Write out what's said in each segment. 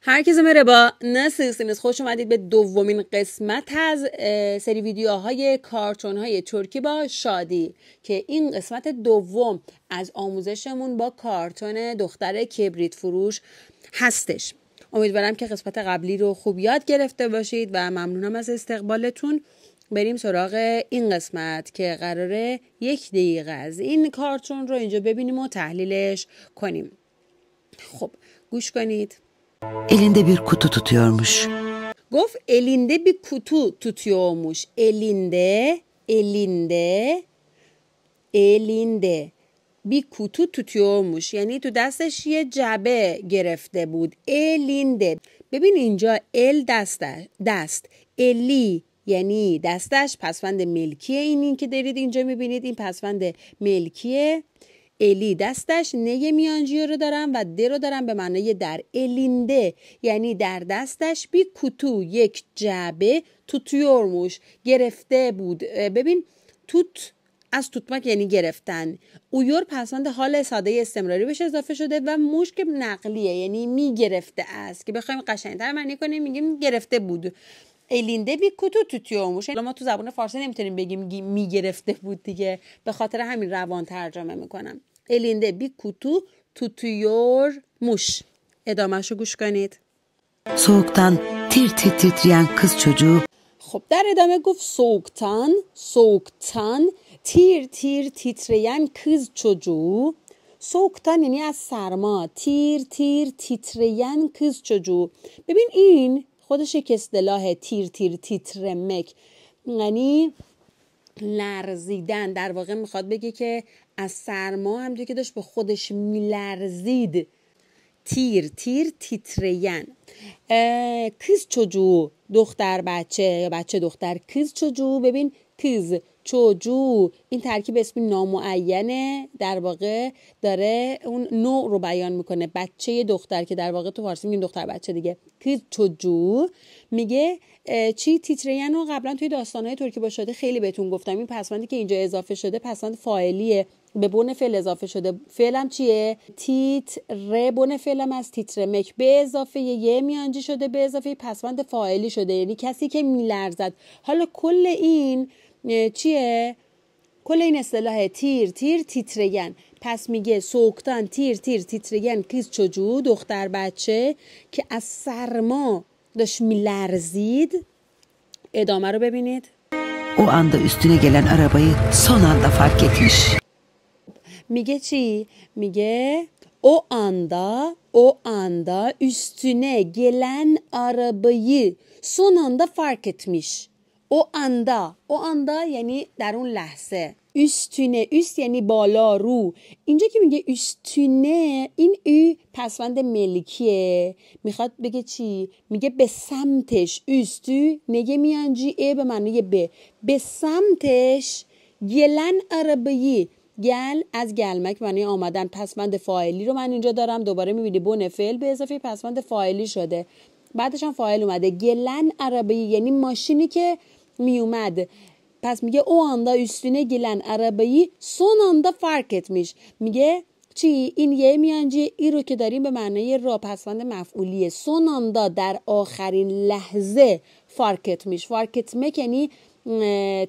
هرکس با از خوش اومدید به دومین قسمت از سری ویدیوهای کارتون های ترکی با شادی که این قسمت دوم از آموزشمون با کارتون دختر کبریت فروش هستش امیدوارم که قسمت قبلی رو خوب یاد گرفته باشید و ممنونم از استقبالتون بریم سراغ این قسمت که قراره یک دقیقه از این کارتون رو اینجا ببینیم و تحلیلش کنیم خب گوش کنید Elinde bir بی tutuyormuş. Goff elinde bir kutu الینده Elinde, elinde, elinde بی kutu tutuyormuş. یعنی تو دستش یه جبه گرفته بود. الینده. ببین اینجا ال دست دست. الی یعنی دستش پسند ملکیه این این که دارید اینجا میبینید این پسوند ملکیه الی دستش نه میانجی رو دارم و د رو دارم به معنای در الینده یعنی در دستش بی کتو یک جعبه توتیورموش گرفته بود ببین توت از توتمک یعنی گرفتن اویور پسند حال ساده استمراری بهش اضافه شده و موش که نقلیه یعنی میگرفته است که بخوایم قشنگتر معنی کنیم میگیم گرفته بود بی bir kutu tutuyormuş ما تو زبان فارسی نمیتونیم بگیم میگرفته بود دیگه به خاطر همین روان ترجمه میکنم الینده بی کتو bir مش. ادامه شو گوش کنید سوکتان تیر تیر تیریان kız خب در ادامه گفت سوکتان سوکتان تیر تیر تیتریان کز چجو سوکتان یعنی از سرما تیر تیر تیتریان کز چجو ببین این خودش یک اصطلاح تیر تیر تیتر مک یعنی لرزیدن در واقع میخواد بگه که از سرما همجور که داشت به خودش میلرزید تیر تیر تیترین. کیز چجو دختر بچه یا بچه دختر کیز چجو ببین کیز چوجو این ترکیب اسمی نامعینه در واقع داره اون نوع رو بیان میکنه بچه دختر که در واقع تو فارسی میگیم دختر بچه دیگه که چوجو میگه چی تیتریان رو قبلا توی داستانهای ترکی با شده خیلی بهتون گفتم این پسمندی که اینجا اضافه شده پسمند فاعلیه به بن فعل اضافه شده فعلم چیه تیت ره بن فعلم از تیتر مک به اضافه یه میانجی شده به اضافه پسمند فاعلی شده یعنی کسی که میلرزد حالا کل این چیه کل این اصطلاح تیر تیر تیترگن پس میگه سوکتان تیر تیر تیترگن کیز چجو دختر بچه که از سرما داشت میلرزید ادامه رو ببینید او anda üstüne gelen arabayı son anda fark etmiş. میگه چی؟ میگه او اندا او اندا üstüne gelen arabayı son anda fark etmiş. او اندا او اندا یعنی در اون لحظه استونه است یعنی بالا رو اینجا که میگه استونه این او پسوند ملکیه میخواد بگه چی میگه به سمتش استو نگه میانجی ای به معنی به به سمتش گلن عربیی گل از گلمک معنی آمدن پسوند فاعلی رو من اینجا دارم دوباره میبینی بونه فعل به اضافه پسوند فاعلی شده بعدش هم فاعل اومده گلن عربی یعنی ماشینی که میومد پس میگه او آندا üstüne گیلن arabayı سون آندا فرق میش، میگه چی این یه میانجی ای رو که داریم به معنای راپسند مفعولیه آندا در آخرین لحظه فارکت میش فارکت مک یعنی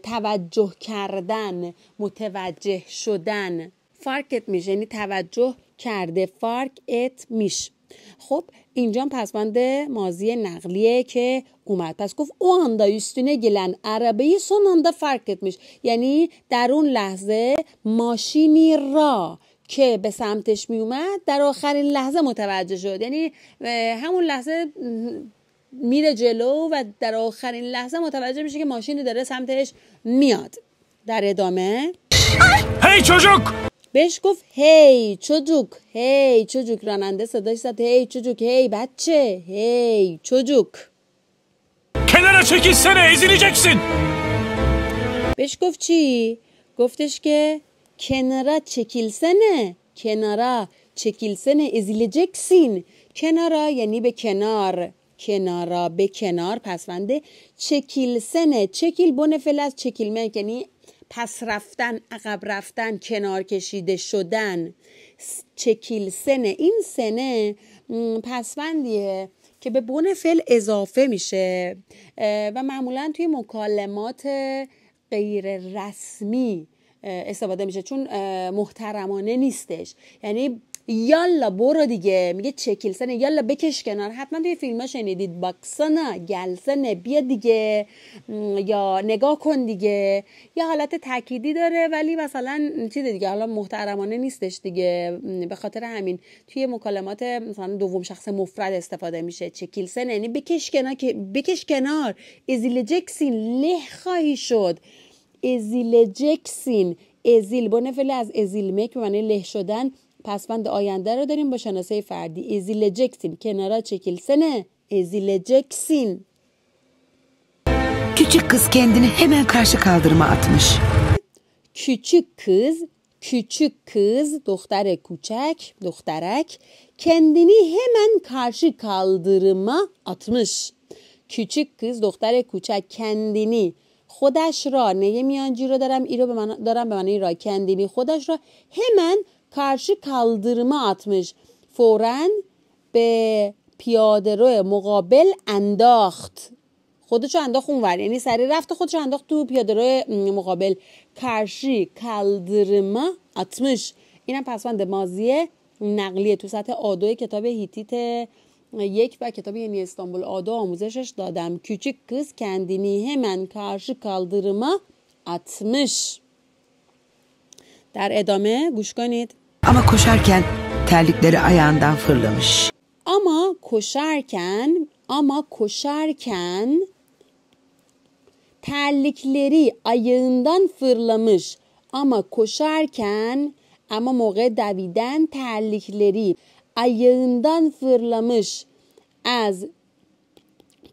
توجه کردن متوجه شدن فارکت میش یعنی توجه کرده فارک ات میش خب اینجا پسوند مازی نقلیه که اومد پس گفت او آندا یستونه گلن عربی سون آندا فرق میش. یعنی در اون لحظه ماشینی را که به سمتش می اومد در آخرین لحظه متوجه شد یعنی همون لحظه میره جلو و در آخرین لحظه متوجه میشه که ماشینی داره سمتش میاد در ادامه هی چوجوک بهش گفت هی چجوک هی چجوک راننده صداش زد هی چجوک هی بچه هی چجوک کنار چکی سنه بهش گفت چی؟ گفتش که کنارا چکیلسنه کنارا چکیلسنه ازیل جکسین کنارا یعنی به کنار کنارا به کنار پسونده سنه چکیل بونه از چکیل یعنی پس رفتن عقب رفتن کنار کشیده شدن چکیل سنه این سنه پسوندیه که به بن فعل اضافه میشه و معمولا توی مکالمات غیر رسمی استفاده میشه چون محترمانه نیستش یعنی یالا برو دیگه میگه چکیلسنه یالا بکش کنار حتما توی فیلم ها شنیدید باکسنه گلسنه بیا دیگه یا نگاه کن دیگه یا حالت تکیدی داره ولی مثلا چی دیگه حالا محترمانه نیستش دیگه به خاطر همین توی مکالمات مثلا دوم شخص مفرد استفاده میشه چکیلسن یعنی بکش کنار که بکش کنار ازیل جکسین له خواهی شد ازیل جکسین ازیل با فعل از ازیل مک معنی له شدن پسوند آینده رو داریم با شناسه فردی ازیلجکسین کنara çekilsene ezileceksin Küçük kız kendini hemen karşı kaldırıma atmış. Küçük kız, küçük kız, doktor küçük, doktorek kendini hemen karşı kaldırıma atmış. Küçük kız, doktor küçük kendini خودش را نه میانجی رو دارم ای رو به من دارم به معنی را کندینی خودش را hemen karşı kaldırıma atmış فورا به پیاده رو مقابل انداخت خودشو انداخت اونور یعنی سری رفت خودش انداخت تو پیاده رو مقابل کرشی کلدرما اتمش اینم پسوند مازیه نقلیه تو سطح آدو کتاب هیتیت یک و کتاب یعنی استانبول آدو آموزشش دادم کوچیک قز کندینی همن کرشی کلدرما اتمش. در ادامه گوش کنید Ama koşarken terlikleri ayağından fırlamış. Ama koşarken, ama koşarken terlikleri ayağından fırlamış. Ama koşarken, ama موقع daviden terlikleri ayağından fırlamış. Az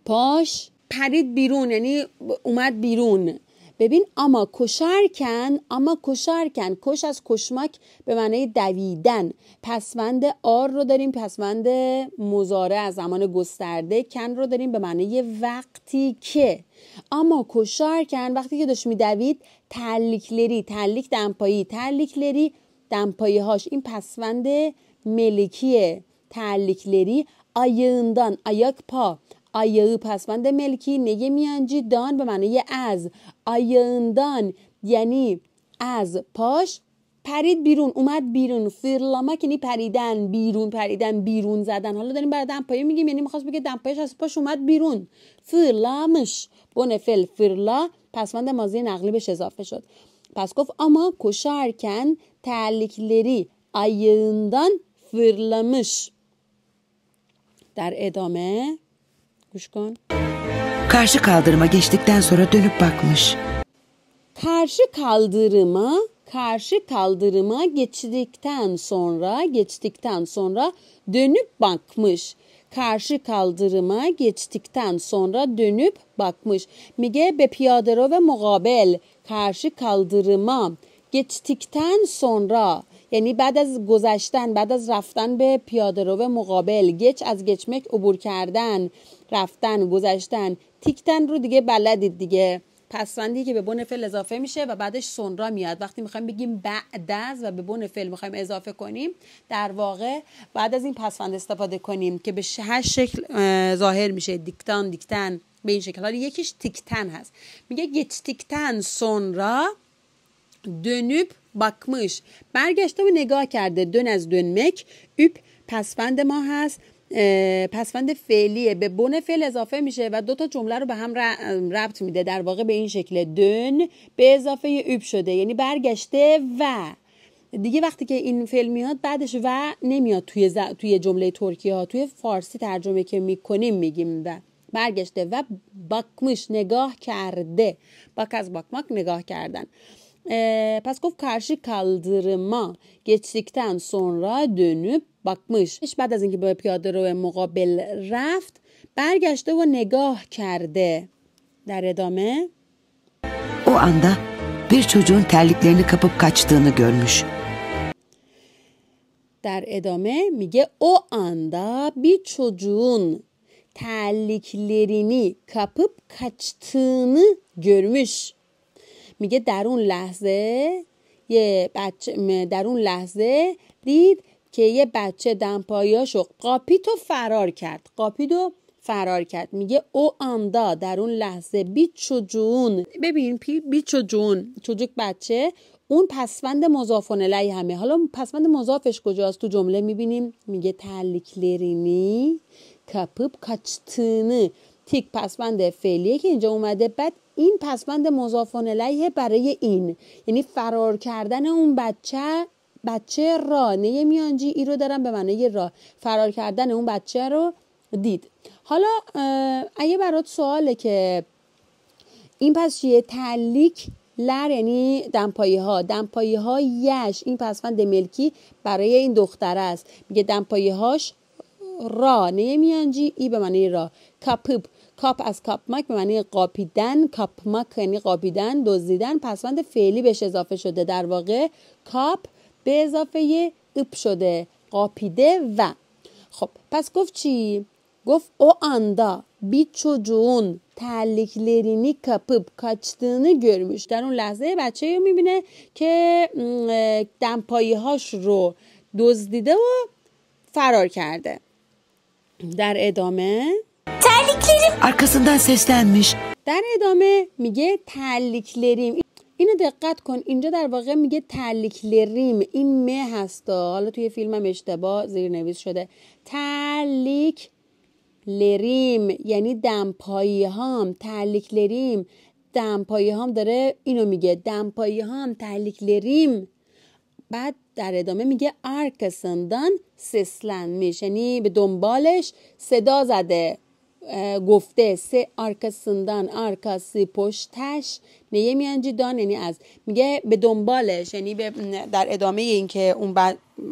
paş پرید بیرون yani umad بیرون ببین اما کشرکن اما کشرکن کش از کشمک به معنی دویدن پسوند آر رو داریم پسوند مزاره از زمان گسترده کن رو داریم به معنی وقتی که اما کشرکن وقتی که داشت میدوید لری تلیک دمپایی لری دمپایی هاش این پسوند ملکیه لری آیندان آیاک پا آیه پسوند ملکی نگه میانجی دان به معنی از اندان یعنی از پاش پرید بیرون اومد بیرون فیرلاما یعنی پریدن بیرون پریدن بیرون زدن حالا داریم برای پای میگیم یعنی میخواست بگه دمپایش از پاش اومد بیرون فیرلامش بونفل فرلا پسوند مازی نقلی بهش اضافه شد پس گفت اما کشارکن تعلیکلری فرلا مش در ادامه Kuşkan. Karşı kaldırıma geçtikten sonra dönüp bakmış. Karşı kaldırıma, karşı kaldırıma geçtikten sonra, geçtikten sonra dönüp bakmış. Karşı kaldırıma geçtikten sonra dönüp bakmış. Mige be piyadero ve mugabel. Karşı kaldırıma geçtikten sonra یعنی بعد از گذشتن بعد از رفتن به پیاده رو مقابل گچ از گچمک عبور کردن رفتن گذشتن تیکتن رو دیگه بلدید دیگه پسندی که به بن فعل اضافه میشه و بعدش سونرا میاد وقتی میخوایم بگیم بعد از و به بن فعل میخوایم اضافه کنیم در واقع بعد از این پسوند استفاده کنیم که به هر شکل ظاهر میشه دیکتان دیکتن به این شکل یکیش تیکتن هست میگه گچ تیکتن دنوب بکمش برگشته و نگاه کرده دن از دنمک اوپ پسفند ما هست پسفند فعلیه به بن فعل اضافه میشه و دو تا جمله رو به هم ربط میده در واقع به این شکل دن به اضافه اوپ شده یعنی برگشته و دیگه وقتی که این فیلم میاد بعدش و نمیاد توی, ز... جمله ترکیه ها توی فارسی ترجمه که میکنیم میگیم و برگشته و باکمش نگاه کرده باک از باکماک نگاه کردن e, ee, Peskov karşı kaldırıma geçtikten sonra dönüp bakmış. İş بعد از اینکه به پیاده رو مقابل رفت برگشته و نگاه کرده. در ادامه O anda bir çocuğun terliklerini kapıp kaçtığını görmüş. در ادامه میگه o anda bir çocuğun terliklerini kapıp kaçtığını görmüş. میگه در اون لحظه یه بچه در اون لحظه دید که یه بچه دمپایاشو قاپیتو فرار کرد قاپیدو فرار کرد میگه او آندا در اون لحظه و جون ببین پی و جون بچه اون پسوند مضاف الیه همه حالا پسوند مضافش کجاست تو جمله میبینیم میگه لرینی کپپ kaçtığını تیک پسوند فعلیه که اینجا اومده بعد این پسوند مضافان علیه برای این یعنی فرار کردن اون بچه بچه را نه میانجی ای رو دارم به معنای را فرار کردن اون بچه رو دید حالا اگه برات سواله که این پس چیه تعلیک لر یعنی دمپایی ها دمپایی ها یش این پسوند ملکی برای این دختر است میگه دمپایی هاش را نه میانجی ای به معنی را کاپ از کاپ مک به معنی قاپیدن کاپ مک یعنی قاپیدن دزدیدن پسوند فعلی بهش اضافه شده در واقع کاپ به اضافه اپ شده قاپیده و خب پس گفت چی گفت او آندا بی چوجون terliklerini kapıp kaçtığını görmüş. در اون لحظه بچه رو میبینه که دمپایی هاش رو دزدیده و فرار کرده. در ادامه Terliklerim. Arkasından seslenmiş. در ادامه میگه تعلیکلریم اینو دقت کن اینجا در واقع میگه تعلیکلریم این مه هستا حالا توی فیلمم اشتباه زیر نویس شده تعلیک لریم یعنی دمپایی هم تلیک لریم دمپایی هم داره اینو میگه دمپایی هم تلیک لریم بعد در ادامه میگه سسلن میشه یعنی به دنبالش صدا زده گفته سه آرکسندان آرکاسی پشتش نیه میانجی دان یعنی از میگه به دنبالش یعنی در ادامه اینکه اون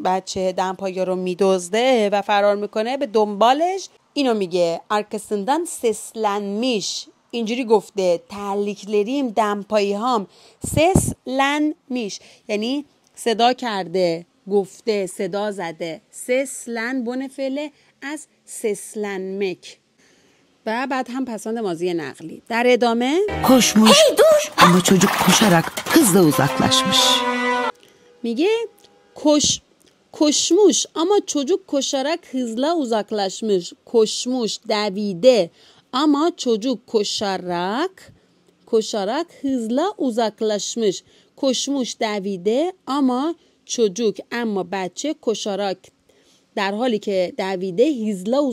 بچه دنپایا رو میدزده و فرار میکنه به دنبالش اینو میگه آرکسندان سسلن میش اینجوری گفته تلیکلریم دمپایی هام سسلن میش یعنی صدا کرده گفته صدا زده سسلن فله از سسلن مک و بعد هم پسند maziye nakli. در ادامه Hey çocuk koşarak hızla uzaklaşmış. میگه کش کشموش اما çocuk koşarak hızla uzaklaşmış. کشموش دویده اما çocuk koşarak koşarak hızla uzaklaşmış. کشموش دویده اما çocuk اما بچه koşarak در حالی که دویده هیزلا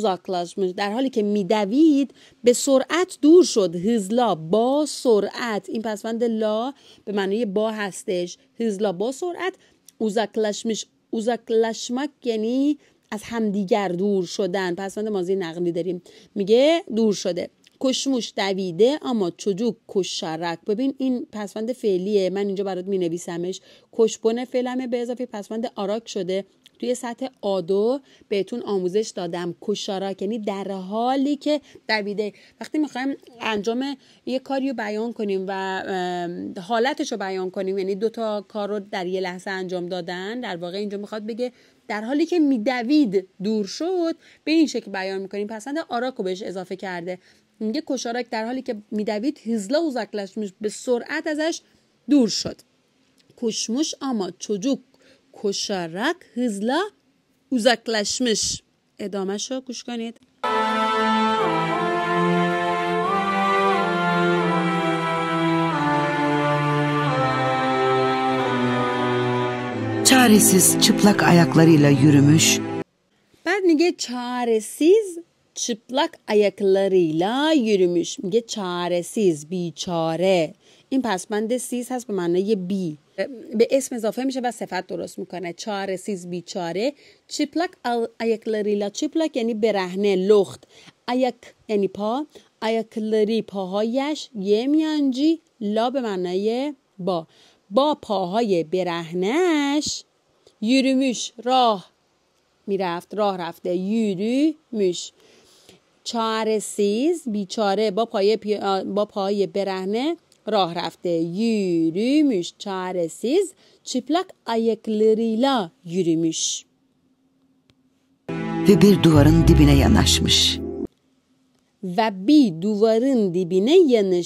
میشه در حالی که میدوید به سرعت دور شد هیزلا با سرعت این پسوند لا به معنی با هستش هیزلا با سرعت اوزاکلاشمش اوزاکلاشمک یعنی از همدیگر دور شدن پسوند مازی نقلی داریم میگه دور شده کشموش دویده اما چجوک کشارک ببین این پسوند فعلیه من اینجا برات می نویسمش کشبونه فعلمه به اضافه پسوند آراک شده توی سطح آدو بهتون آموزش دادم کوشاراک یعنی در حالی که دویده وقتی میخوایم انجام یه کاری رو بیان کنیم و حالتش رو بیان کنیم یعنی دوتا کار رو در یه لحظه انجام دادن در واقع اینجا میخواد بگه در حالی که میدوید دور شد به این شکل بیان میکنیم پسند آراکو بهش اضافه کرده میگه کشارک در حالی که میدوید و uzaklaşmış به سرعت ازش دور شد کشمش اما چجوک koşarak hızla uzaklaşmış. ادامه شو گوش کنید Çaresiz çıplak ayaklarıyla yürümüş. بعد میگه çaresiz çıplak ayaklarıyla yürümüş. Niye çaresiz بیچاره این پسبند سیز هست به معنای بی به اسم اضافه میشه و صفت درست میکنه چاره سیز بیچاره چیپلک ایکلریلا چیپلک یعنی برهنه لخت ایک یعنی پا ایکلری پاهایش یه میانجی لا به معنای با با پاهای برهنش یورموش راه میرفت راه رفته یوریموش چاره سیز بیچاره با پای, با برهنه راه رفته yürümüş çaresiz çıplak آیکلریلا یوریمیش و بیر دوارن دیبینه و بی دیبینه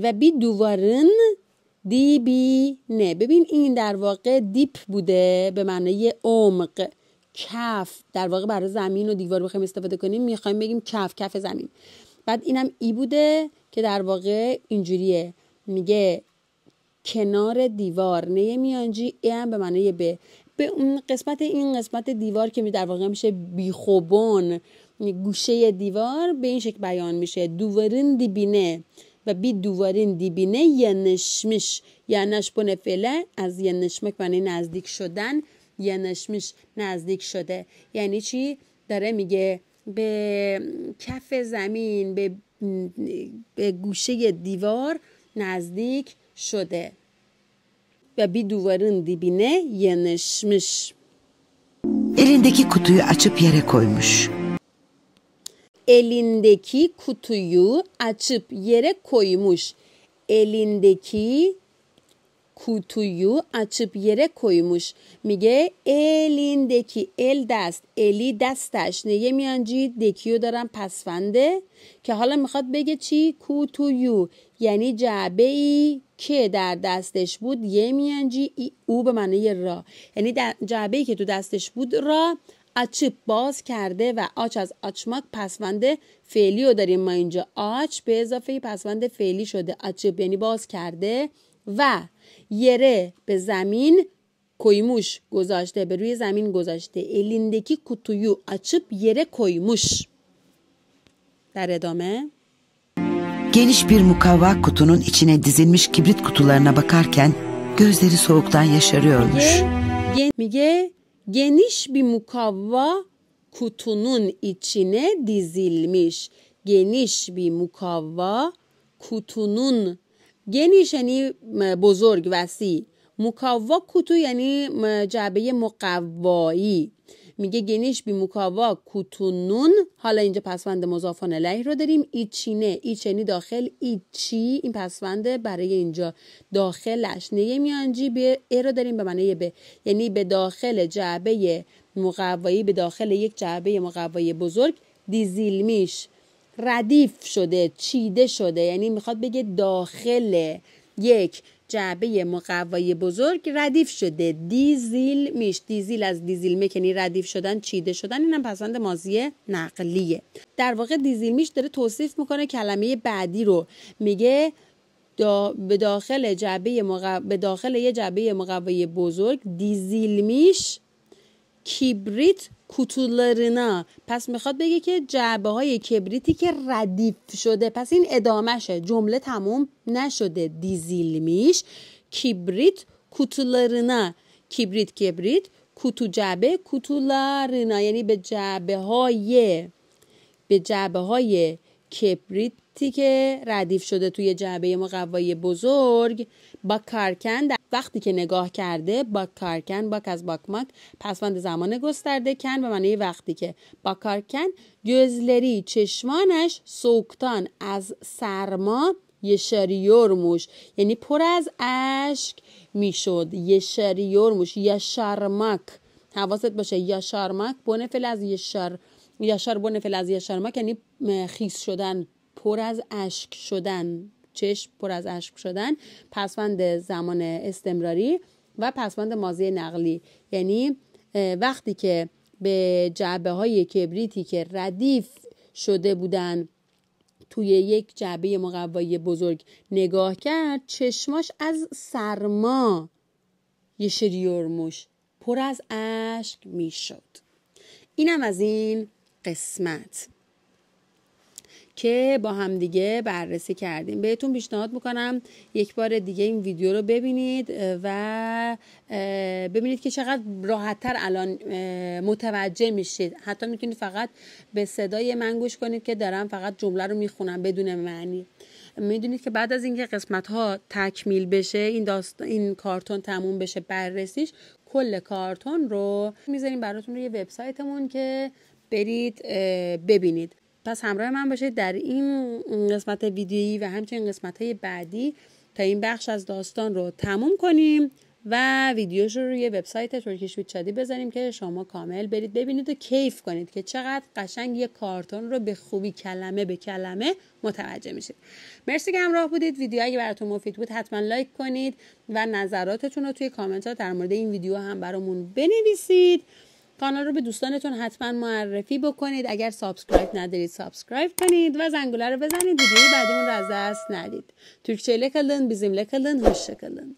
و بی دوارن دیبی نه ببین این در واقع دیپ بوده به معنای عمق کف در واقع برای زمین و دیوار بخوایم استفاده کنیم میخوایم بگیم کف کف زمین بعد اینم ای بوده که در واقع اینجوریه میگه کنار دیوار نه میانجی ای هم به معنی به به قسمت این قسمت دیوار که در واقع میشه بیخوبون گوشه دیوار به این شکل بیان میشه دوورین دیبینه و بی دوورین دیبینه یا نشمش یا نشبونه فله از یا نشمک معنی نزدیک شدن یا نشمش نزدیک شده یعنی چی داره میگه به کف زمین به به گوشه دیوار نزدیک شده ve bir duvarın dibine yanışmış Elindeki kutuyu açıp yere koymuş. Elindeki kutuyu açıp yere koymuş. Elindeki کوتویو açıp کویموش میگه الین دکی ال دست الی دستش نگه میانجی دکیو دارن پسفنده که حالا میخواد بگه چی کوتویو یعنی جعبه ای که در دستش بود یه میانجی او به معنی را یعنی جعبه ای که تو دستش بود را اچپ باز کرده و آچ از آچماک پسوند فعلی رو داریم ما اینجا آچ به اضافه پسوند فعلی شده اچپ یعنی باز کرده و yere به زمین koymuş گذاشته به روی زمین گذاشته elindeki kutuyu açıp yere koymuş در ادامه Geniş bir mukavva kutunun içine dizilmiş kibrit kutularına bakarken gözleri soğuktan yaşarıyormuş. Mige, Mige geniş bir mukavva kutunun içine dizilmiş. Geniş bir mukavva kutunun گنیش یعنی بزرگ وسیع موکاوا کوتو یعنی جعبه مقوایی میگه گنیش بی موکاوا کوتونون حالا اینجا پسوند مضافان لحی رو داریم ایچینه ایچنی داخل ایچی این پسوند برای اینجا داخلش نه میانجی به ای رو داریم به معنی به یعنی به داخل جعبه مقوایی به داخل یک جعبه مقوایی بزرگ دیزیلمیش میش ردیف شده چیده شده یعنی میخواد بگه داخل یک جعبه مقوای بزرگ ردیف شده دیزیل میش دیزیل از دیزیل مکنی یعنی ردیف شدن چیده شدن اینم پسند مازی نقلیه در واقع دیزیل میش داره توصیف میکنه کلمه بعدی رو میگه به داخل جعبه به داخل یه جعبه مقوای بزرگ دیزیل میش کیبریت کوتولرنا پس میخواد بگه که جعبه های کبریتی که ردیف شده پس این ادامهشه جمله تموم نشده دیزیل میش کبریت کوتولرنا کبریت کبریت کوتو جعبه کوتولرنا یعنی به جعبه های به جعبه های کبریت خطی که ردیف شده توی جعبه مقوای بزرگ با کارکن وقتی که نگاه کرده با کارکن باک از باکماک پسوند زمان گسترده کن به معنی وقتی که با کارکن گزلری چشمانش سوکتان از سرما موش یعنی پر از اشک میشد موش یا شرمک حواست باشه یا شرمک بونه از یشار بونه از یعنی خیس شدن پر از اشک شدن چشم پر از اشک شدن پسوند زمان استمراری و پسوند مازی نقلی یعنی وقتی که به جعبه های کبریتی که ردیف شده بودن توی یک جعبه مقوایی بزرگ نگاه کرد چشماش از سرما یه شریورموش پر از اشک میشد اینم از این قسمت که با همدیگه بررسی کردیم بهتون پیشنهاد میکنم یک بار دیگه این ویدیو رو ببینید و ببینید که چقدر راحتتر الان متوجه میشید حتی میتونید فقط به صدای من گوش کنید که دارم فقط جمله رو میخونم بدون معنی میدونید که بعد از اینکه قسمت ها تکمیل بشه این, این کارتون تموم بشه بررسیش کل کارتون رو میذاریم براتون روی وبسایتمون که برید ببینید پس همراه من باشید در این قسمت ویدیویی و همچنین قسمت های بعدی تا این بخش از داستان رو تموم کنیم و ویدیوش رو روی وبسایت ترکیش بیچادی بذاریم که شما کامل برید ببینید و کیف کنید که چقدر قشنگ یه کارتون رو به خوبی کلمه به کلمه متوجه میشید مرسی که همراه بودید ویدیو اگه براتون مفید بود حتما لایک کنید و نظراتتون رو توی کامنت ها در مورد این ویدیو هم برامون بنویسید کانال رو به دوستانتون حتما معرفی بکنید اگر سابسکرایب ندارید سابسکرایب کنید و زنگوله رو بزنید دیگه اون رو از دست ندید ترکچه لکلن بیزیم لکلن